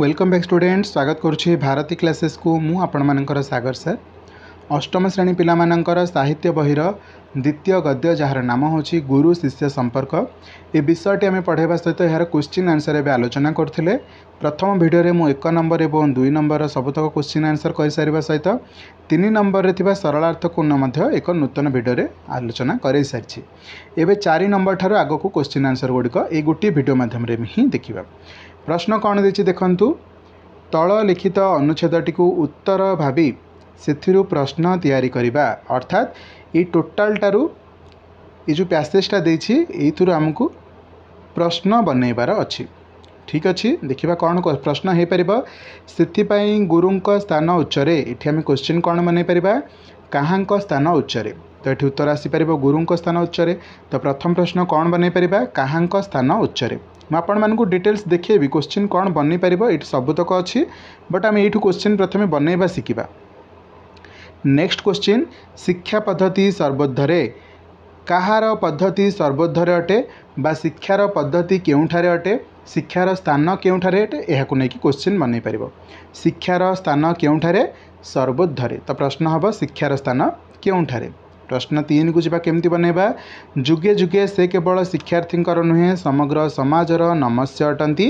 welcome ব্যাକ୍ student ସ୍ୱାଗତ କରୁଛି ଭାରତୀ କ୍ଲାସେସ୍କୁ ମୁଁ ଆପଣମାନଙ୍କର ସାଗର ସାର୍ ଅଷ୍ଟମ ଶ୍ରେଣୀ ପିଲାମାନଙ୍କର ସାହିତ୍ୟ ବହିର ଦ୍ୱିତୀୟ ଗଦ୍ୟ ଯାହାର ନାମ ହେଉଛି ଗୁରୁ ଶିଷ୍ୟ ସମ୍ପର୍କ ଏ ବିଷୟଟି ଆମେ ପଢ଼ାଇବା ସହିତ ଏହାର କୋଶ୍ଚିନ୍ ଆନ୍ସର୍ ଏବେ ଆଲୋଚନା କରୁଥିଲେ ପ୍ରଥମ ଭିଡ଼ିଓରେ ମୁଁ ଏକ ନମ୍ବର ଏବଂ ଦୁଇ ନମ୍ବରର ସବୁତକ କୋଶ୍ଚିନ୍ ଆନ୍ସର୍ କରିସାରିବା ସହିତ ତିନି ନମ୍ବରରେ ଥିବା ସରଳାର୍ଥ ପୂର୍ଣ୍ଣ ମଧ୍ୟ ଏକ ନୂତନ ଭିଡ଼ିଓରେ ଆଲୋଚନା କରାଇ ସାରିଛି ଏବେ ଚାରି ନମ୍ବରଠାରୁ ଆଗକୁ କୋଶ୍ଚିନ୍ ଆନ୍ସର୍ ଗୁଡ଼ିକ ଏଇ ଗୋଟିଏ ଭିଡ଼ିଓ ମାଧ୍ୟମରେ ହିଁ ଦେଖିବା ପ୍ରଶ୍ନ କ'ଣ ଦେଇଛି ଦେଖନ୍ତୁ ତଳ ଲିଖିତ ଅନୁଚ୍ଛେଦଟିକୁ ଉତ୍ତର ଭାବି ସେଥିରୁ ପ୍ରଶ୍ନ ତିଆରି କରିବା ଅର୍ଥାତ୍ ଏଇ ଟୋଟାଲ୍ଟାରୁ ଏ ଯେଉଁ ପ୍ୟାସେଜ୍ଟା ଦେଇଛି ଏଇଥିରୁ ଆମକୁ ପ୍ରଶ୍ନ ବନେଇବାର ଅଛି ଠିକ୍ ଅଛି ଦେଖିବା କ'ଣ ପ୍ରଶ୍ନ ହୋଇପାରିବ ସେଥିପାଇଁ ଗୁରୁଙ୍କ ସ୍ଥାନ ଉଚ୍ଚରେ ଏଠି ଆମେ କ୍ୱେଶ୍ଚିନ୍ କ'ଣ ବନେଇପାରିବା କାହାଙ୍କ ସ୍ଥାନ ଉଚ୍ଚରେ ତ ଏଠି ଉତ୍ତର ଆସିପାରିବ ଗୁରୁଙ୍କ ସ୍ଥାନ ଉଚ୍ଚରେ ତ ପ୍ରଥମ ପ୍ରଶ୍ନ କ'ଣ ବନେଇ ପାରିବା କାହାଙ୍କ ସ୍ଥାନ ଉଚ୍ଚରେ ମୁଁ ଆପଣମାନଙ୍କୁ ଡିଟେଲ୍ସ ଦେଖେଇବି କୋଶ୍ଚିନ୍ କ'ଣ ବନେଇପାରିବ ଏଠି ସବୁତକ ଅଛି ବଟ୍ ଆମେ ଏଇଠୁ କୋଶ୍ଚିନ୍ ପ୍ରଥମେ ବନେଇବା ଶିଖିବା ନେକ୍ସଟ କୋଶ୍ଚିନ୍ ଶିକ୍ଷା ପଦ୍ଧତି ସର୍ବୋଦ୍ଧରେ କାହାର ପଦ୍ଧତି ସର୍ବୋଦ୍ଧରେ ଅଟେ ବା ଶିକ୍ଷାର ପଦ୍ଧତି କେଉଁଠାରେ ଅଟେ ଶିକ୍ଷାର ସ୍ଥାନ କେଉଁଠାରେ ଅଟେ ଏହାକୁ ନେଇକି କୋଶ୍ଚିନ୍ ବନେଇ ପାରିବ ଶିକ୍ଷାର ସ୍ଥାନ କେଉଁଠାରେ ସର୍ବୋଦ୍ଧରେ ତ ପ୍ରଶ୍ନ ହେବ ଶିକ୍ଷାର ସ୍ଥାନ କେଉଁଠାରେ प्रश्न तीन को जी कमी बनैवा जुगे जुगे से केवल शिक्षार्थी नुहे समग्र समाज नमस्य अटंती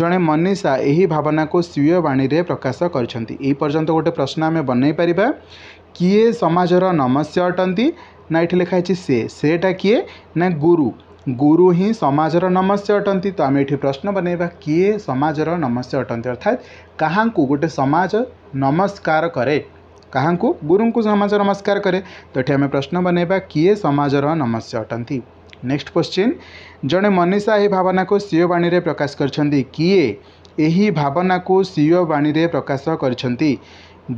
जड़े मनीषा यही भावना को स्वीयवाणी बाणी प्रकाश कर गोटे प्रश्न आम बनईपर किए समाज नमस्य अटंती ना ये लिखाई से सेटा किए ना गुरु गुरु ही समाज नमस्य अटंती तो आम ये प्रश्न बनैवा किए समाज नमस्य अटंती अर्थात क्या गोटे समाज नमस्कार कै कहाँको गुरु समाज नमस्कार क्या प्रश्न बनाइ किए सम नमस्या अटंती नेक्स्ट क्वेश्चन क्वि जन मनिषा यही भावनाको सिओवाणी प्रकाश गरिन्छ कि यही भावनाको सिओवाणी प्रकाश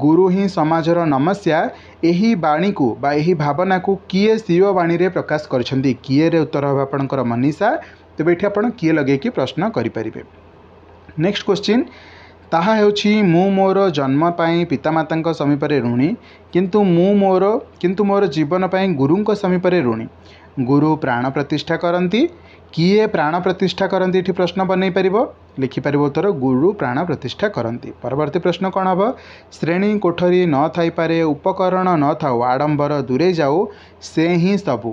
गुरु गरिजर नमस्याणीको बा भावनाको किए सिओवाणी प्रकाश गरि उत्तर हे आप मनिषा तपाईँ यहाँ आप लगैक प्रश्न गरिपारे नेक्स्ट क्वेश्चन ତାହା ହେଉଛି ମୁଁ ମୋର ଜନ୍ମ ପାଇଁ ପିତାମାତାଙ୍କ ସମୀପରେ ଋଣୀ କିନ୍ତୁ ମୁଁ ମୋର କିନ୍ତୁ ମୋର ଜୀବନ ପାଇଁ ଗୁରୁଙ୍କ ସମୀପରେ ଋଣୀ ଗୁରୁ ପ୍ରାଣ ପ୍ରତିଷ୍ଠା କରନ୍ତି କିଏ ପ୍ରାଣ ପ୍ରତିଷ୍ଠା କରନ୍ତି ଏଠି ପ୍ରଶ୍ନ ବନେଇ ପାରିବ ଲେଖିପାରିବ ଉତ୍ତର ଗୁରୁ ପ୍ରାଣ ପ୍ରତିଷ୍ଠା କରନ୍ତି ପରବର୍ତ୍ତୀ ପ୍ରଶ୍ନ କ'ଣ ହେବ ଶ୍ରେଣୀ କୋଠରୀ ନ ଥାଇପାରେ ଉପକରଣ ନଥାଉ ଆଡ଼ମ୍ବର ଦୂରେଇ ଯାଉ ସେ ହିଁ ସବୁ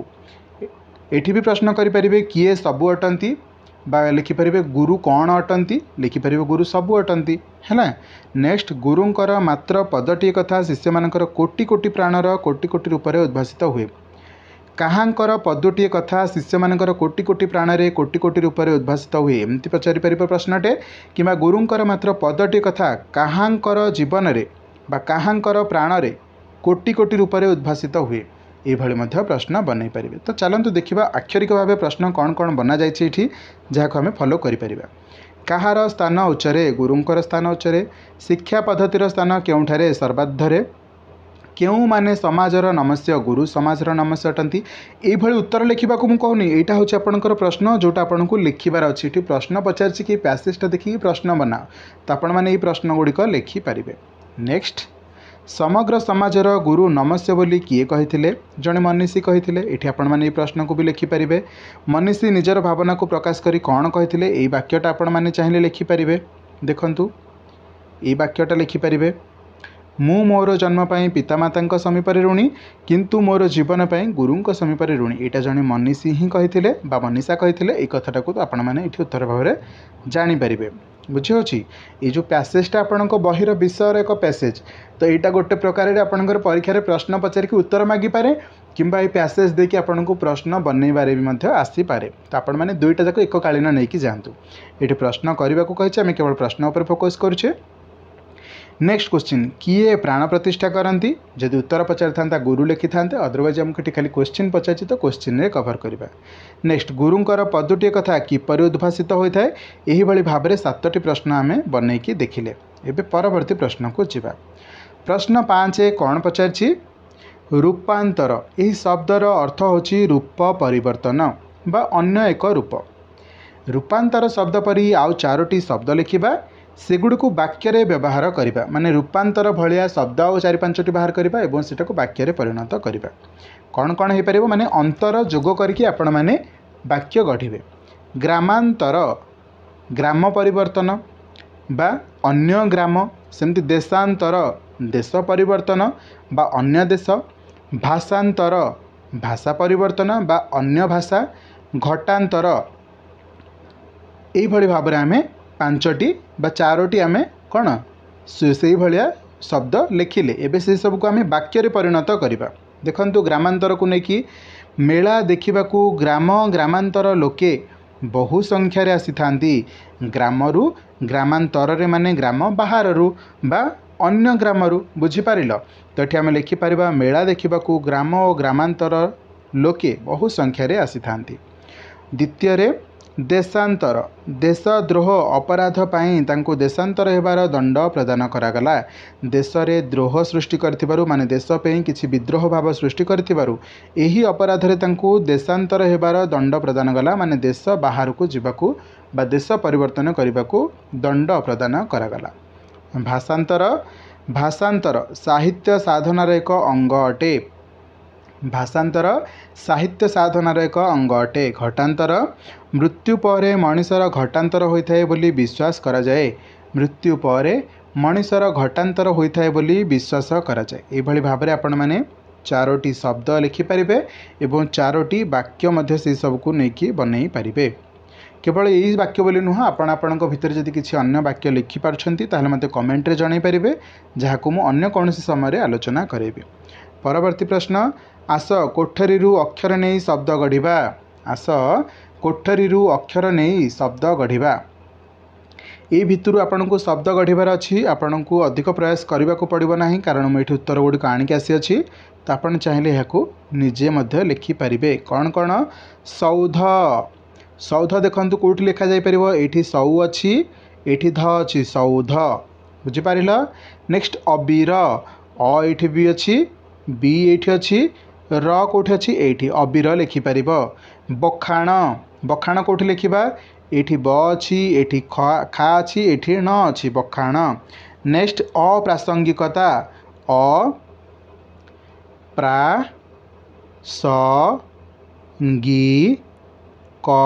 ଏଠି ବି ପ୍ରଶ୍ନ କରିପାରିବେ କିଏ ସବୁ ଅଟନ୍ତି ବା ଲେଖିପାରିବେ ଗୁରୁ କ'ଣ ଅଟନ୍ତି ଲେଖିପାରିବେ ଗୁରୁ ସବୁ ଅଟନ୍ତି ହେଲା ନେକ୍ସଟ ଗୁରୁଙ୍କର ମାତ୍ର ପଦଟିଏ କଥା ଶିଷ୍ୟମାନଙ୍କର କୋଟି କୋଟି ପ୍ରାଣର କୋଟି କୋଟି ରୂପରେ ଉଦ୍ଭାସିତ ହୁଏ କାହାଙ୍କର ପଦଟିଏ କଥା ଶିଷ୍ୟମାନଙ୍କର କୋଟି କୋଟି ପ୍ରାଣରେ କୋଟି କୋଟି ରୂପରେ ଉଦ୍ଭାସିତ ହୁଏ ଏମିତି ପଚାରିପାରିବ ପ୍ରଶ୍ନଟେ କିମ୍ବା ଗୁରୁଙ୍କର ମାତ୍ର ପଦଟିଏ କଥା କାହାଙ୍କର ଜୀବନରେ ବା କାହାଙ୍କର ପ୍ରାଣରେ କୋଟି କୋଟି ରୂପରେ ଉଦ୍ଭାସିତ ହୁଏ ଏଇଭଳି ମଧ୍ୟ ପ୍ରଶ୍ନ ବନେଇ ପାରିବେ ତ ଚାଲନ୍ତୁ ଦେଖିବା ଆକ୍ଷରିକ ଭାବେ ପ୍ରଶ୍ନ କ'ଣ କ'ଣ ବନାଯାଇଛି ଏଠି ଯାହାକୁ ଆମେ ଫଲୋ କରିପାରିବା କାହାର ସ୍ଥାନ ଉଚ୍ଚରେ ଗୁରୁଙ୍କର ସ୍ଥାନ ଉଚ୍ଚରେ ଶିକ୍ଷା ପଦ୍ଧତିର ସ୍ଥାନ କେଉଁଠାରେ ସର୍ବାଧ୍ୟରେ କେଉଁମାନେ ସମାଜର ନମସ୍ୟ ଗୁରୁ ସମାଜର ନମସ୍ୟ ଅଟନ୍ତି ଏଇଭଳି ଉତ୍ତର ଲେଖିବାକୁ ମୁଁ କହୁନି ଏଇଟା ହେଉଛି ଆପଣଙ୍କର ପ୍ରଶ୍ନ ଯେଉଁଟା ଆପଣଙ୍କୁ ଲେଖିବାର ଅଛି ଏଠି ପ୍ରଶ୍ନ ପଚାରିଛି କି ପ୍ୟାସେଜଟା ଦେଖିକି ପ୍ରଶ୍ନ ବନାଅ ତ ଆପଣମାନେ ଏଇ ପ୍ରଶ୍ନଗୁଡ଼ିକ ଲେଖିପାରିବେ ନେକ୍ସଟ ସମଗ୍ର ସମାଜର ଗୁରୁ ନମସ୍ୟ ବୋଲି କିଏ କହିଥିଲେ ଜଣେ ମନୀଷୀ କହିଥିଲେ ଏଠି ଆପଣମାନେ ଏହି ପ୍ରଶ୍ନକୁ ବି ଲେଖିପାରିବେ ମନୀଷୀ ନିଜର ଭାବନାକୁ ପ୍ରକାଶ କରି କ'ଣ କହିଥିଲେ ଏଇ ବାକ୍ୟଟା ଆପଣମାନେ ଚାହିଁଲେ ଲେଖିପାରିବେ ଦେଖନ୍ତୁ ଏଇ ବାକ୍ୟଟା ଲେଖିପାରିବେ ମୁଁ ମୋର ଜନ୍ମ ପାଇଁ ପିତାମାତାଙ୍କ ସମୀପରେ ଋଣୀ କିନ୍ତୁ ମୋର ଜୀବନ ପାଇଁ ଗୁରୁଙ୍କ ସମୀପରେ ଋଣୀ ଏଇଟା ଜଣେ ମନୀଷୀ ହିଁ କହିଥିଲେ ବା ମନୀଷା କହିଥିଲେ ଏଇ କଥାଟାକୁ ଆପଣମାନେ ଏଠି ଉତ୍ତର ଭାବରେ ଜାଣିପାରିବେ ବୁଝିହେଉଛି ଏଇ ଯେଉଁ ପ୍ୟାସେଜ୍ଟା ଆପଣଙ୍କ ବହିର ବିଷୟର ଏକ ପ୍ୟାସେଜ୍ ତ ଏଇଟା ଗୋଟେ ପ୍ରକାରରେ ଆପଣଙ୍କର ପରୀକ୍ଷାରେ ପ୍ରଶ୍ନ ପଚାରିକି ଉତ୍ତର ମାଗିପାରେ କିମ୍ବା ଏଇ ପ୍ୟାସେଜ୍ ଦେଇକି ଆପଣଙ୍କୁ ପ୍ରଶ୍ନ ବନେଇବାରେ ବି ମଧ୍ୟ ଆସିପାରେ ତ ଆପଣମାନେ ଦୁଇଟା ଯାକ ଏକକାଳୀନ ନେଇକି ଯାଆନ୍ତୁ ଏଠି ପ୍ରଶ୍ନ କରିବାକୁ କହିଛି ଆମେ କେବଳ ପ୍ରଶ୍ନ ଉପରେ ଫୋକସ୍ କରୁଛେ नेक्स्ट क्वेश्चन किए प्राण प्रतिष्ठा करती जदि उत्तर पचारि गुरु लिखि था अदरवैज आमको खाली क्वेश्चन पचार तो क्वेश्चन में कभर करवा नेक्स्ट गुरुंर पदुटी कथा किपर उद्भाषित होता है यही भाव में सतट प्रश्न आम बनई देखिले एवं परवर्ती प्रश्न को जी प्रश्न पाँच कौन पचार रूपातर यह शब्दर अर्थ हूँ रूप पर बा अन्य एक रूप रूपातर शब्द परी आउ चारोटी शब्द लिखा ସେଗୁଡ଼ିକୁ ବାକ୍ୟରେ ବ୍ୟବହାର କରିବା ମାନେ ରୂପାନ୍ତର ଭଳିଆ ଶବ୍ଦ ଆଉ ଚାରି ପାଞ୍ଚଟି ବାହାର କରିବା ଏବଂ ସେଟାକୁ ବାକ୍ୟରେ ପରିଣତ କରିବା କ'ଣ କ'ଣ ହେଇପାରିବ ମାନେ ଅନ୍ତର ଯୋଗ କରିକି ଆପଣମାନେ ବାକ୍ୟ ଗଢ଼ିବେ ଗ୍ରାମାନ୍ତର ଗ୍ରାମ ପରିବର୍ତ୍ତନ ବା ଅନ୍ୟ ଗ୍ରାମ ସେମିତି ଦେଶାନ୍ତର ଦେଶ ପରିବର୍ତ୍ତନ ବା ଅନ୍ୟ ଦେଶ ଭାଷାନ୍ତର ଭାଷା ପରିବର୍ତ୍ତନ ବା ଅନ୍ୟ ଭାଷା ଘଟାନ୍ତର ଏହିଭଳି ଭାବରେ ଆମେ ପାଞ୍ଚଟି ବା ଚାରୋଟି ଆମେ କ'ଣ ସେଇଭଳିଆ ଶବ୍ଦ ଲେଖିଲେ ଏବେ ସେସବୁକୁ ଆମେ ବାକ୍ୟରେ ପରିଣତ କରିବା ଦେଖନ୍ତୁ ଗ୍ରାମାନ୍ତରକୁ ନେଇକି ମେଳା ଦେଖିବାକୁ ଗ୍ରାମ ଗ୍ରାମାନ୍ତର ଲୋକେ ବହୁ ସଂଖ୍ୟାରେ ଆସିଥାନ୍ତି ଗ୍ରାମରୁ ଗ୍ରାମାନ୍ତରରେ ମାନେ ଗ୍ରାମ ବାହାରରୁ ବା ଅନ୍ୟ ଗ୍ରାମରୁ ବୁଝିପାରିଲ ତ ଏଠି ଆମେ ଲେଖିପାରିବା ମେଳା ଦେଖିବାକୁ ଗ୍ରାମ ଓ ଗ୍ରାମାନ୍ତର ଲୋକେ ବହୁ ସଂଖ୍ୟାରେ ଆସିଥାନ୍ତି ଦ୍ୱିତୀୟରେ ଦେଶାନ୍ତର ଦେଶ ଦ୍ରୋହ ଅପରାଧ ପାଇଁ ତାଙ୍କୁ ଦେଶାନ୍ତର ହେବାର ଦଣ୍ଡ ପ୍ରଦାନ କରାଗଲା ଦେଶରେ ଦ୍ରୋହ ସୃଷ୍ଟି କରିଥିବାରୁ ମାନେ ଦେଶ ପାଇଁ କିଛି ବିଦ୍ରୋହ ଭାବ ସୃଷ୍ଟି କରିଥିବାରୁ ଏହି ଅପରାଧରେ ତାଙ୍କୁ ଦେଶାନ୍ତର ହେବାର ଦଣ୍ଡ ପ୍ରଦାନ କଲା ମାନେ ଦେଶ ବାହାରକୁ ଯିବାକୁ ବା ଦେଶ ପରିବର୍ତ୍ତନ କରିବାକୁ ଦଣ୍ଡ ପ୍ରଦାନ କରାଗଲା ଭାଷାନ୍ତର ଭାଷାନ୍ତର ସାହିତ୍ୟ ସାଧନାର ଏକ ଅଙ୍ଗ ଅଟେ ଭାଷାନ୍ତର ସାହିତ୍ୟ ସାଧନାର ଏକ ଅଙ୍ଗ ଅଟେ ଘଟାନ୍ତର ମୃତ୍ୟୁ ପରେ ମଣିଷର ଘଟାନ୍ତର ହୋଇଥାଏ ବୋଲି ବିଶ୍ୱାସ କରାଯାଏ ମୃତ୍ୟୁ ପରେ ମଣିଷର ଘଟାନ୍ତର ହୋଇଥାଏ ବୋଲି ବିଶ୍ୱାସ କରାଯାଏ ଏଇଭଳି ଭାବରେ ଆପଣମାନେ ଚାରୋଟି ଶବ୍ଦ ଲେଖିପାରିବେ ଏବଂ ଚାରୋଟି ବାକ୍ୟ ମଧ୍ୟ ସେସବୁକୁ ନେଇକି ବନେଇ ପାରିବେ କେବଳ ଏଇ ବାକ୍ୟ ବୋଲି ନୁହଁ ଆପଣ ଆପଣଙ୍କ ଭିତରେ ଯଦି କିଛି ଅନ୍ୟ ବାକ୍ୟ ଲେଖିପାରୁଛନ୍ତି ତାହେଲେ ମୋତେ କମେଣ୍ଟରେ ଜଣାଇ ପାରିବେ ଯାହାକୁ ମୁଁ ଅନ୍ୟ କୌଣସି ସମୟରେ ଆଲୋଚନା କରାଇବି ପରବର୍ତ୍ତୀ ପ୍ରଶ୍ନ ଆସ କୋଠରୀରୁ ଅକ୍ଷର ନେଇ ଶବ୍ଦ ଗଢ଼ିବା ଆସ କୋଠରୀରୁ ଅକ୍ଷର ନେଇ ଶବ୍ଦ ଗଢ଼ିବା ଏ ଭିତରୁ ଆପଣଙ୍କୁ ଶବ୍ଦ ଗଢ଼ିବାର ଅଛି ଆପଣଙ୍କୁ ଅଧିକ ପ୍ରୟାସ କରିବାକୁ ପଡ଼ିବ ନାହିଁ କାରଣ ମୁଁ ଏଠି ଉତ୍ତର ଗୁଡ଼ିକ ଆଣିକି ଆସିଅଛି ତ ଆପଣ ଚାହିଁଲେ ଏହାକୁ ନିଜେ ମଧ୍ୟ ଲେଖିପାରିବେ କ'ଣ କ'ଣ ସୌଧ ସୌଧ ଦେଖନ୍ତୁ କେଉଁଠି ଲେଖାଯାଇପାରିବ ଏଇଠି ସଉ ଅଛି ଏଇଠି ଧ ଅଛି ସୌଧ ବୁଝିପାରିଲ ନେକ୍ସଟ୍ ଅବିର ଅ ଏଇଠି ବି ଅଛି ବି ଏଇଠି ଅଛି ର କେଉଁଠି ଅଛି ଏଇଠି ଅବିର ଲେଖିପାରିବ ବଖାଣ ବଖାଣ କେଉଁଠି ଲେଖିବା ଏଇଠି ବ ଅଛି ଏଇଠି ଖ ଖା ଅଛି ଏଇଠି ଣ ଅଛି ବଖାଣ ନେକ୍ସଟ ଅପ୍ରାସଙ୍ଗିକତା ଅ ପ୍ରା ସ ଙ୍ଗି କ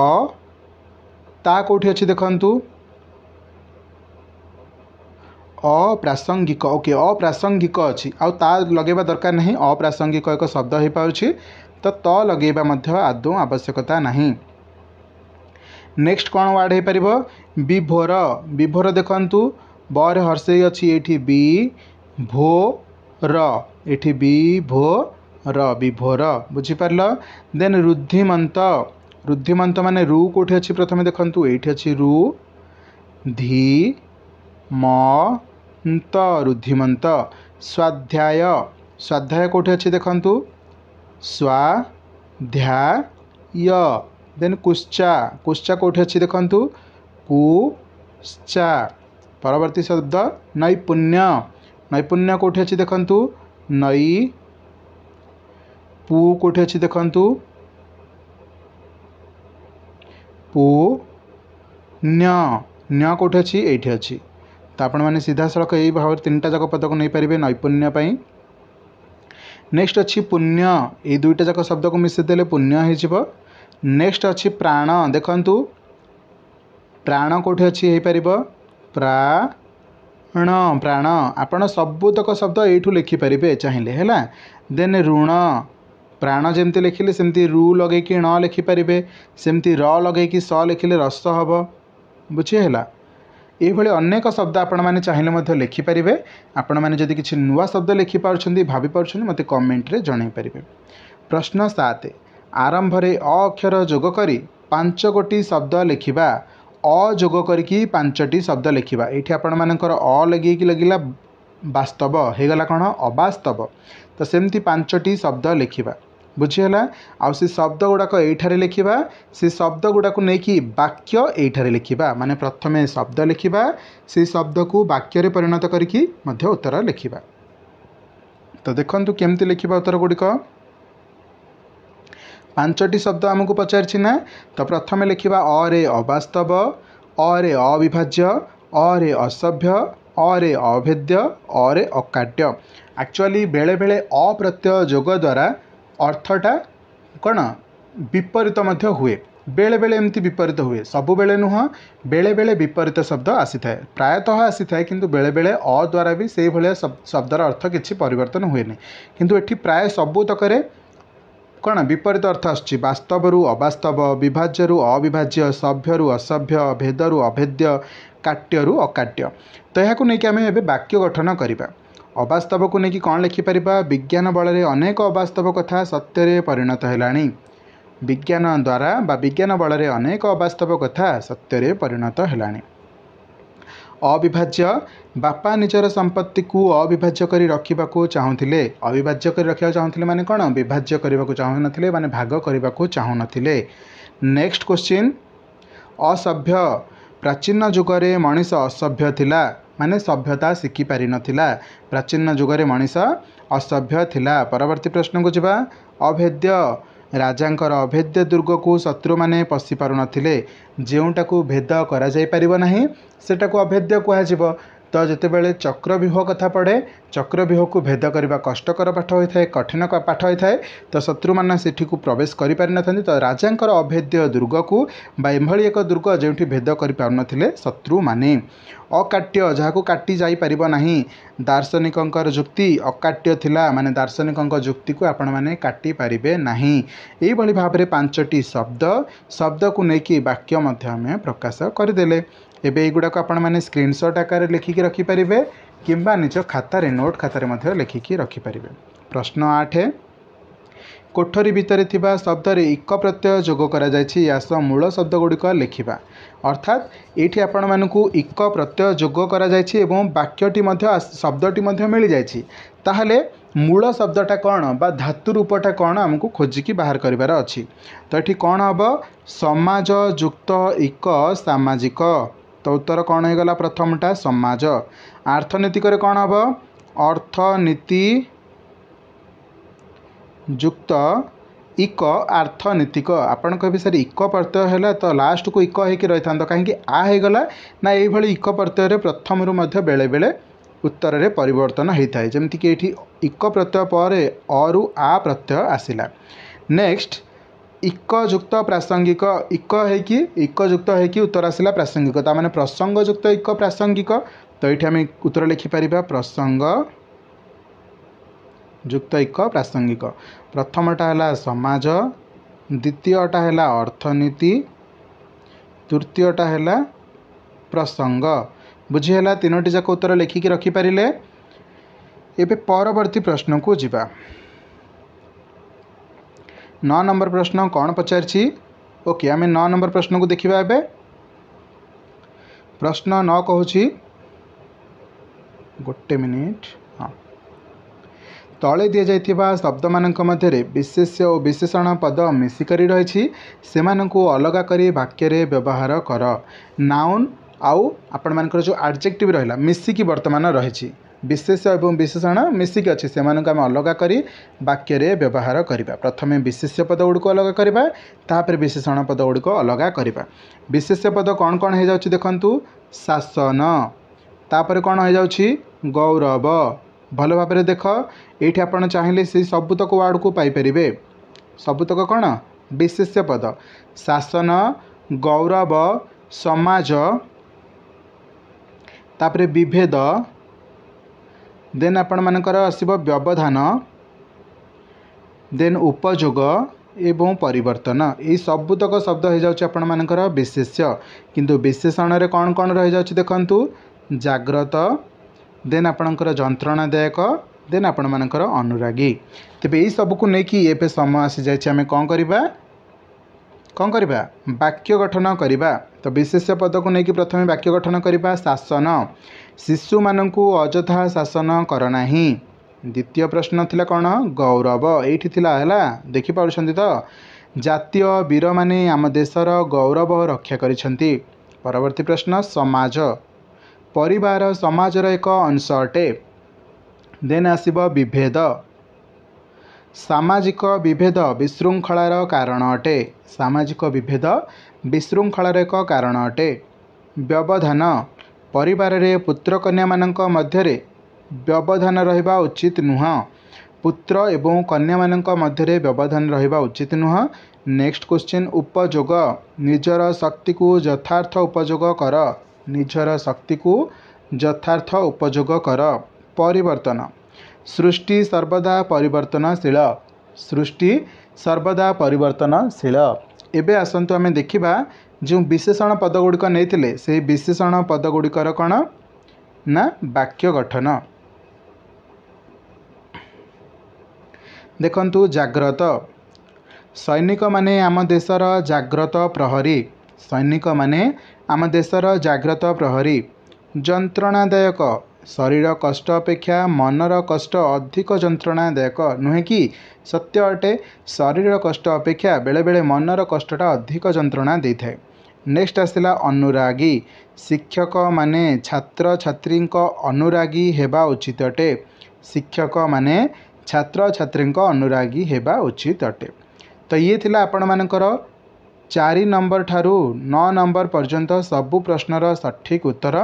ତା କେଉଁଠି ଅଛି ଦେଖନ୍ତୁ ଅପ୍ରାସଙ୍ଗିକ ଓକେ ଅପ୍ରାସଙ୍ଗିକ ଅଛି ଆଉ ତା ଲଗେଇବା ଦରକାର ନାହିଁ ଅପ୍ରାସଙ୍ଗିକ ଏକ ଶବ୍ଦ ହୋଇପାରୁଛି ତ ତ ଲଗେଇବା ମଧ୍ୟ ଆଦୌ ଆବଶ୍ୟକତା ନାହିଁ ନେକ୍ସଟ କ'ଣ ୱାର୍ଡ଼ ହୋଇପାରିବ ବିଭୋର ବିଭୋର ଦେଖନ୍ତୁ ବରେ ହର୍ଷେଇ ଅଛି ଏଇଠି ବି ଭୋ ର ଏଠି ବି ଭୋ ର ବିଭୋର ବୁଝିପାରିଲ ଦେନ୍ ରୁଦ୍ଧିମନ୍ତ ରୁଦ୍ଧିମନ୍ତ ମାନେ ରୁ କେଉଁଠି ଅଛି ପ୍ରଥମେ ଦେଖନ୍ତୁ ଏଇଠି ଅଛି ରୁ ଧି ମ ନ୍ତ ରୁଦ୍ଧିମନ୍ତ ସ୍ୱାଧ୍ୟାୟ ସ୍ୱାଧ୍ୟାୟ କେଉଁଠି ଅଛି ଦେଖନ୍ତୁ ସ୍ୱାଧ୍ୟାୟ ଦେନ୍ କୁଶ୍ଚା କୁଶ୍ଚା କେଉଁଠି ଅଛି ଦେଖନ୍ତୁ କୁଶ୍ଚା ପରବର୍ତ୍ତୀ ଶବ୍ଦ ନୈପୁଣ୍ୟ ନୈପୁଣ୍ୟ କେଉଁଠି ଅଛି ଦେଖନ୍ତୁ ନଈ ପୁ କେଉଁଠି ଅଛି ଦେଖନ୍ତୁ ପୁ ନ୍ୟ ନ୍ୟ କେଉଁଠି ଅଛି ଏଇଠି ଅଛି तो आपण मैंने सीधा सड़क यही भाव तीन टा टाक पदक नहीं पारे नैपुण्य नेक्स्ट अच्छी पुण्य युईटा जाक शब्द को मिसे दे पुण्य होक्स्ट अच्छी प्राण देखु प्राण कौटे अच्छी हो पार प्रा प्राण आप सबुतक शब्द यू लिखिपर चाहिए है दे ऋण प्राण जमी लिखिले सेमती रु लगे ण लिखिपारे सेमती र लगे स लिखिले रस हम बुझेगा ଏଇଭଳି ଅନେକ ଶବ୍ଦ ଆପଣମାନେ ଚାହିଁଲେ ମଧ୍ୟ ଲେଖିପାରିବେ ଆପଣମାନେ ଯଦି କିଛି ନୂଆ ଶବ୍ଦ ଲେଖିପାରୁଛନ୍ତି ଭାବିପାରୁଛନ୍ତି ମୋତେ କମେଣ୍ଟରେ ଜଣାଇ ପାରିବେ ପ୍ରଶ୍ନ ସାତ ଆରମ୍ଭରେ ଅ ଅକ୍ଷର ଯୋଗ କରି ପାଞ୍ଚ ଗୋଟି ଶବ୍ଦ ଲେଖିବା ଅ ଯୋଗ କରିକି ପାଞ୍ଚଟି ଶବ୍ଦ ଲେଖିବା ଏଇଠି ଆପଣମାନଙ୍କର ଅ ଲଗେଇକି ଲାଗିଲା ବାସ୍ତବ ହେଇଗଲା କ'ଣ ଅବାସ୍ତବ ତ ସେମିତି ପାଞ୍ଚଟି ଶବ୍ଦ ଲେଖିବା ବୁଝିହେଲା ଆଉ ସେ ଶବ୍ଦ ଗୁଡ଼ାକ ଏଇଠାରେ ଲେଖିବା ସେ ଶବ୍ଦ ଗୁଡ଼ାକୁ ନେଇକି ବାକ୍ୟ ଏଇଠାରେ ଲେଖିବା ମାନେ ପ୍ରଥମେ ଶବ୍ଦ ଲେଖିବା ସେଇ ଶବ୍ଦକୁ ବାକ୍ୟରେ ପରିଣତ କରିକି ମଧ୍ୟ ଉତ୍ତର ଲେଖିବା ତ ଦେଖନ୍ତୁ କେମିତି ଲେଖିବା ଉତ୍ତର ଗୁଡ଼ିକ ପାଞ୍ଚଟି ଶବ୍ଦ ଆମକୁ ପଚାରିଛି ନା ତ ପ୍ରଥମେ ଲେଖିବା ଅରେ ଅବାସ୍ତବ ଅରେ ଅବିଭାଜ୍ୟ ଅରେ ଅସଭ୍ୟ ଅରେ ଅଭେଦ୍ୟ ଅରେ ଅକାଟ୍ୟ ଆକ୍ଚୁଆଲି ବେଳେବେଳେ ଅପ୍ରତ୍ୟୟ ଯୋଗ ଦ୍ୱାରା अर्थटा कौन विपरीत हुए बेले बेले एमती विपरीत हुए सब बेले नुह बेले बेले विपरीत शब्द आसी थाए प्रायतः आसी था कि बेले बेले अ द्वारा भी सही भाया शब्दर अर्थ किसी परर्तन हुए किंतु प्राय सबुत कौन विपरीत अर्थ आसव रु विभाज्य रु अविभाज्य सभ्य रु असभ्य भेदरु अभेद्य काट्य रु अकाट्य तो यह नहीं कि आम एवं वाक्य गठन करवा ଅବାସ୍ତବକୁ ନେଇକି କ'ଣ ଲେଖିପାରିବା ବିଜ୍ଞାନ ବଳରେ ଅନେକ ଅବାସ୍ତବ କଥା ସତ୍ୟରେ ପରିଣତ ହେଲାଣି ବିଜ୍ଞାନ ଦ୍ୱାରା ବା ବିଜ୍ଞାନ ବଳରେ ଅନେକ ଅବାସ୍ତବ କଥା ସତ୍ୟରେ ପରିଣତ ହେଲାଣି ଅବିଭାଜ୍ୟ ବାପା ନିଜର ସମ୍ପତ୍ତିକୁ ଅବିଭାଜ୍ୟ କରି ରଖିବାକୁ ଚାହୁଁଥିଲେ ଅବିଭାଜ୍ୟ କରି ରଖିବାକୁ ଚାହୁଁଥିଲେ ମାନେ କ'ଣ ବିଭାଜ୍ୟ କରିବାକୁ ଚାହୁଁନଥିଲେ ମାନେ ଭାଗ କରିବାକୁ ଚାହୁଁନଥିଲେ ନେକ୍ସଟ କୋଶ୍ଚିନ୍ ଅସଭ୍ୟ ପ୍ରାଚୀନ ଯୁଗରେ ମଣିଷ ଅସଭ୍ୟ ଥିଲା मे सभ्यता सिक्पारी नला प्राचीन जुगर मनिष असभ्य थाहा पवर्ती प्रश्नको जुवा अभेद्य राजा अभेद्य दुर्ग को शत्रु म पशि पारुनले जेउटाको भेद करा गरु अभेद्य कु ତ ଯେତେବେଳେ ଚକ୍ରବ୍ୟୁହ କଥା ପଡ଼େ ଚକ୍ରବ୍ୟୁହକୁ ଭେଦ କରିବା କଷ୍ଟକର ପାଠ ହୋଇଥାଏ କଠିନ ପାଠ ହୋଇଥାଏ ତ ଶତ୍ରୁମାନେ ସେଠିକୁ ପ୍ରବେଶ କରିପାରିନଥାନ୍ତି ତ ରାଜାଙ୍କର ଅଭେଦ୍ୟ ଦୁର୍ଗକୁ ବା ଏଭଳି ଏକ ଦୁର୍ଗ ଯେଉଁଠି ଭେଦ କରିପାରୁନଥିଲେ ଶତ୍ରୁମାନେ ଅକାଟ୍ୟ ଯାହାକୁ କାଟି ଯାଇପାରିବ ନାହିଁ ଦାର୍ଶନିକଙ୍କର ଯୁକ୍ତି ଅକାଟ୍ୟ ଥିଲା ମାନେ ଦାର୍ଶନିକଙ୍କ ଯୁକ୍ତିକୁ ଆପଣମାନେ କାଟିପାରିବେ ନାହିଁ ଏହିଭଳି ଭାବରେ ପାଞ୍ଚଟି ଶବ୍ଦ ଶବ୍ଦକୁ ନେଇକି ବାକ୍ୟ ମଧ୍ୟ ଆମେ ପ୍ରକାଶ କରିଦେଲେ ଏବେ ଏଇଗୁଡ଼ାକ ଆପଣମାନେ ସ୍କ୍ରିନଶଟ୍ ଆକାରରେ ଲେଖିକି ରଖିପାରିବେ କିମ୍ବା ନିଜ ଖାତାରେ ନୋଟ୍ ଖାତାରେ ମଧ୍ୟ ଲେଖିକି ରଖିପାରିବେ ପ୍ରଶ୍ନ ଆଠ କୋଠରୀ ଭିତରେ ଥିବା ଶବ୍ଦରେ ଇକ ପ୍ରତ୍ୟୟ ଯୋଗ କରାଯାଇଛି ଏହା ସହ ମୂଳ ଶବ୍ଦଗୁଡ଼ିକ ଲେଖିବା ଅର୍ଥାତ୍ ଏଇଠି ଆପଣମାନଙ୍କୁ ଇକ ପ୍ରତ୍ୟୟ ଯୋଗ କରାଯାଇଛି ଏବଂ ବାକ୍ୟଟି ମଧ୍ୟ ଶବ୍ଦଟି ମଧ୍ୟ ମିଳିଯାଇଛି ତାହେଲେ ମୂଳ ଶବ୍ଦଟା କ'ଣ ବା ଧାତୁ ରୂପଟା କ'ଣ ଆମକୁ ଖୋଜିକି ବାହାର କରିବାର ଅଛି ତ ଏଠି କ'ଣ ହେବ ସମାଜ ଯୁକ୍ତ ଇକ ସାମାଜିକ ଉତ୍ତର କ'ଣ ହେଇଗଲା ପ୍ରଥମଟା ସମାଜ ଆର୍ଥନୀତିକରେ କ'ଣ ହେବ ଅର୍ଥନୀତି ଯୁକ୍ତ ଇକ ଆର୍ଥନୀତିକ ଆପଣ କହିବେ ସାର୍ ଇକ ପ୍ରତ୍ୟୟ ହେଲା ତ ଲାଷ୍ଟକୁ ଇକ ହେଇକି ରହିଥାନ୍ତ କାହିଁକି ଆ ହେଇଗଲା ନା ଏଇଭଳି ଇକ ପ୍ରତ୍ୟୟରେ ପ୍ରଥମରୁ ମଧ୍ୟ ବେଳେବେଳେ ଉତ୍ତରରେ ପରିବର୍ତ୍ତନ ହେଇଥାଏ ଯେମିତିକି ଏଇଠି ଇକ ପ୍ରତ୍ୟୟ ପରେ ଅରୁ ଆ ପ୍ରତ୍ୟୟ ଆସିଲା ନେକ୍ସଟ୍ इकुक्त प्रासङ्गिक इक हैक इकुक्त हुसला प्रासङ्गिक तामा प्रसङ्गुक्त इक प्रासङ्गिक त उत्तर प्रसंग युक्त एक प्रासंगिक प्रथमटा समाज द्वितीयटा होला अर्थनीति तृतीयटा प्रसंग होला प्रसङ्ग बुझिहेलातिनोटिजाक उत्तर लेखिक रखिपारे प्रश्न को जुवा ନଅ ନମ୍ବର ପ୍ରଶ୍ନ କ'ଣ ପଚାରିଛି ଓକେ ଆମେ ନଅ ନମ୍ବର ପ୍ରଶ୍ନକୁ ଦେଖିବା ଏବେ ପ୍ରଶ୍ନ ନ କହୁଛି ଗୋଟେ ମିନିଟ୍ ତଳେ ଦିଆଯାଇଥିବା ଶବ୍ଦମାନଙ୍କ ମଧ୍ୟରେ ବିଶେଷ୍ୟ ଓ ବିଶେଷଣ ପଦ ମିଶିକରି ରହିଛି ସେମାନଙ୍କୁ ଅଲଗା କରି ବାକ୍ୟରେ ବ୍ୟବହାର କର ନାଉନ୍ ଆଉ ଆପଣମାନଙ୍କର ଯେଉଁ ଆଡ଼ଜେକ୍ଟିଭ୍ ରହିଲା ମିଶିକି ବର୍ତ୍ତମାନ ରହିଛି ବିଶେଷ ଏବଂ ବିଶେଷଣ ମିଶିକି ଅଛି ସେମାନଙ୍କୁ ଆମେ ଅଲଗା କରି ବାକ୍ୟରେ ବ୍ୟବହାର କରିବା ପ୍ରଥମେ ବିଶେଷ୍ୟ ପଦ ଗୁଡ଼ିକୁ ଅଲଗା କରିବା ତାପରେ ବିଶେଷଣ ପଦ ଗୁଡ଼ିକୁ ଅଲଗା କରିବା ବିଶେଷ୍ୟ ପଦ କ'ଣ କ'ଣ ହୋଇଯାଉଛି ଦେଖନ୍ତୁ ଶାସନ ତାପରେ କ'ଣ ହୋଇଯାଉଛି ଗୌରବ ଭଲ ଭାବରେ ଦେଖ ଏଇଠି ଆପଣ ଚାହିଁଲେ ସେଇ ସବୁତକ ୱାର୍ଡ଼କୁ ପାଇପାରିବେ ସବୁତକ କ'ଣ ବିଶେଷ୍ୟ ପଦ ଶାସନ ଗୌରବ ସମାଜ ତାପରେ ବିଭେଦ ଦେନ୍ ଆପଣମାନଙ୍କର ଆସିବ ବ୍ୟବଧାନ ଦେନ୍ ଉପଯୋଗ ଏବଂ ପରିବର୍ତ୍ତନ ଏହି ସବୁତକ ଶବ୍ଦ ହୋଇଯାଉଛି ଆପଣମାନଙ୍କର ବିଶେଷ୍ୟ କିନ୍ତୁ ବିଶେଷଣରେ କ'ଣ କ'ଣ ରହିଯାଉଛି ଦେଖନ୍ତୁ ଜାଗ୍ରତ ଦେନ୍ ଆପଣଙ୍କର ଯନ୍ତ୍ରଣାଦାୟକ ଦେନ୍ ଆପଣମାନଙ୍କର ଅନୁରାଗୀ ତେବେ ଏହି ସବୁକୁ ନେଇକି ଏବେ ସମୟ ଆସିଯାଇଛି ଆମେ କ'ଣ କରିବା କ'ଣ କରିବା ବାକ୍ୟ ଗଠନ କରିବା ତ ବିଶେଷ ପଦକୁ ନେଇକି ପ୍ରଥମେ ବାକ୍ୟ ଗଠନ କରିବା ଶାସନ ଶିଶୁମାନଙ୍କୁ ଅଯଥା ଶାସନ କର ନାହିଁ ଦ୍ୱିତୀୟ ପ୍ରଶ୍ନ ଥିଲା କ'ଣ ଗୌରବ ଏଇଠି ଥିଲା ହେଲା ଦେଖିପାରୁଛନ୍ତି ତ ଜାତୀୟ ବୀରମାନେ ଆମ ଦେଶର ଗୌରବ ରକ୍ଷା କରିଛନ୍ତି ପରବର୍ତ୍ତୀ ପ୍ରଶ୍ନ ସମାଜ ପରିବାର ସମାଜର ଏକ ଅଂଶ ଅଟେ ଦେନ୍ ଆସିବ ବିଭେଦ ସାମାଜିକ ବିଭେଦ ବିଶୃଙ୍ଖଳାର କାରଣ ଅଟେ ସାମାଜିକ ବିଭେଦ ବିଶୃଙ୍ଖଳାର ଏକ କାରଣ ଅଟେ ବ୍ୟବଧାନ ପରିବାରରେ ପୁତ୍ରକନ୍ୟାମାନଙ୍କ ମଧ୍ୟରେ ବ୍ୟବଧାନ ରହିବା ଉଚିତ ନୁହଁ ପୁତ୍ର ଏବଂ କନ୍ୟାମାନଙ୍କ ମଧ୍ୟରେ ବ୍ୟବଧାନ ରହିବା ଉଚିତ ନୁହଁ ନେକ୍ସଟ କ୍ୱେଶ୍ଚିନ୍ ଉପଯୋଗ ନିଜର ଶକ୍ତିକୁ ଯଥାର୍ଥ ଉପଯୋଗ କର ନିଜର ଶକ୍ତିକୁ ଯଥାର୍ଥ ଉପଯୋଗ କର ପରିବର୍ତ୍ତନ ସୃଷ୍ଟି ସର୍ବଦା ପରିବର୍ତ୍ତନଶୀଳ ସୃଷ୍ଟି ସର୍ବଦା ପରିବର୍ତ୍ତନଶୀଳ ଏବେ ଆସନ୍ତୁ ଆମେ ଦେଖିବା ଯେଉଁ ବିଶେଷଣ ପଦଗୁଡ଼ିକ ନେଇଥିଲେ ସେହି ବିଶେଷଣ ପଦଗୁଡ଼ିକର କ'ଣ ନା ବାକ୍ୟ ଗଠନ ଦେଖନ୍ତୁ ଜାଗ୍ରତ ସୈନିକମାନେ ଆମ ଦେଶର ଜାଗ୍ରତ ପ୍ରହରୀ ସୈନିକମାନେ ଆମ ଦେଶର ଜାଗ୍ରତ ପ୍ରହରୀ ଯନ୍ତ୍ରଣାଦାୟକ ଶରୀର କଷ୍ଟ ଅପେକ୍ଷା ମନର କଷ୍ଟ ଅଧିକ ଯନ୍ତ୍ରଣାଦାୟକ ନୁହେଁ କି ସତ୍ୟ ଅଟେ ଶରୀର କଷ୍ଟ ଅପେକ୍ଷା ବେଳେବେଳେ ମନର କଷ୍ଟଟା ଅଧିକ ଯନ୍ତ୍ରଣା ଦେଇଥାଏ ନେକ୍ସଟ ଆସିଲା ଅନୁରାଗୀ ଶିକ୍ଷକମାନେ ଛାତ୍ରଛାତ୍ରୀଙ୍କ ଅନୁରାଗୀ ହେବା ଉଚିତ ଅଟେ ଶିକ୍ଷକମାନେ ଛାତ୍ରଛାତ୍ରୀଙ୍କ ଅନୁରାଗୀ ହେବା ଉଚିତ ଅଟେ ତ ଇଏ ଥିଲା ଆପଣମାନଙ୍କର ଚାରି ନମ୍ବର ଠାରୁ ନଅ ନମ୍ବର ପର୍ଯ୍ୟନ୍ତ ସବୁ ପ୍ରଶ୍ନର ସଠିକ୍ ଉତ୍ତର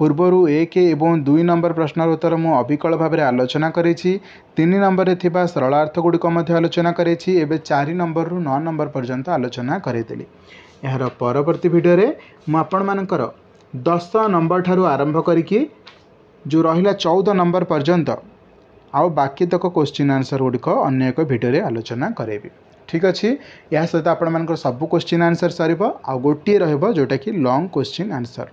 ପୂର୍ବରୁ ଏକ ଏବଂ ଦୁଇ ନମ୍ବର ପ୍ରଶ୍ନର ଉତ୍ତର ମୁଁ ଅବିକଳ ଭାବରେ ଆଲୋଚନା କରିଛି ତିନି ନମ୍ବରରେ ଥିବା ସରଳାର୍ଥଗୁଡ଼ିକ ମଧ୍ୟ ଆଲୋଚନା କରିଛି ଏବେ ଚାରି ନମ୍ବରରୁ ନଅ ନମ୍ବର ପର୍ଯ୍ୟନ୍ତ ଆଲୋଚନା କରିଥିଲି ଏହାର ପରବର୍ତ୍ତୀ ଭିଡ଼ିଓରେ ମୁଁ ଆପଣମାନଙ୍କର ଦଶ ନମ୍ବରଠାରୁ ଆରମ୍ଭ କରିକି ଯେଉଁ ରହିଲା ଚଉଦ ନମ୍ବର ପର୍ଯ୍ୟନ୍ତ ଆଉ ବାକି ତକ କୋଶ୍ଚିନ୍ ଆନ୍ସର୍ ଗୁଡ଼ିକ ଅନ୍ୟ ଏକ ଭିଡ଼ିଓରେ ଆଲୋଚନା କରାଇବି ଠିକ୍ ଅଛି ଏହା ସହିତ ଆପଣମାନଙ୍କର ସବୁ କୋଶ୍ଚିନ୍ ଆନ୍ସର୍ ସରିବ ଆଉ ଗୋଟିଏ ରହିବ ଯେଉଁଟାକି long question answer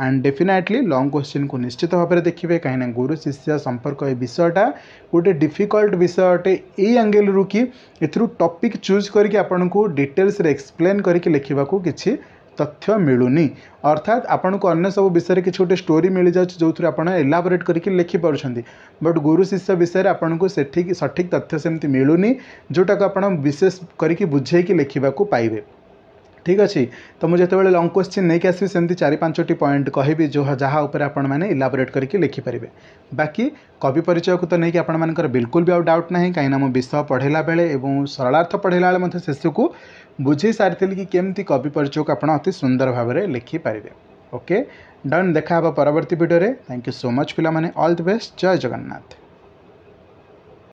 and definitely long question को निश्चित भाव में देखिए कहीं गुरु शिष्य संपर्क ये विषयटा गोटे डिफिकल्ट विषय अटे यही आंगेल रू कि टपिक चूज करके डिटेल्स एक्सप्लेन करके लिखा को किसी तथ्य मिलूनी अर्थात आपन को अन्य सब विषय किसी गोटे स्टोरी मिल जाए जो थी आपड़ एलाबोरेट करके लिखि पार्टी बट गुरु शिष्य विषय में आपन को सठिक तथ्य सेमती मिलूनी जोटा को आप विशेष करके बुझे लिखा को पाइबे ठीक अच्छे तो मुझे जो लंग क्वेश्चन नहीं आसवि सेम चार पांचटी पॉइंट कह जहाँ आपलाबोरेट करके लिखिपर बाकी कवि परिचय को तो नहीं आपर बिल्कुल भी आउ डाउट ना कहीं विषय पढ़ेला बेले सरलार्थ पढ़ेला बेले मैं शेष को बुझे सारी कि कमी कवि परिचय को आपड़ अति सुंदर भाव में लिखिपर ओके डन देखा परवर्त भिडे थैंक यू सो मच पाने अल द बेस्ट जय जगन्नाथ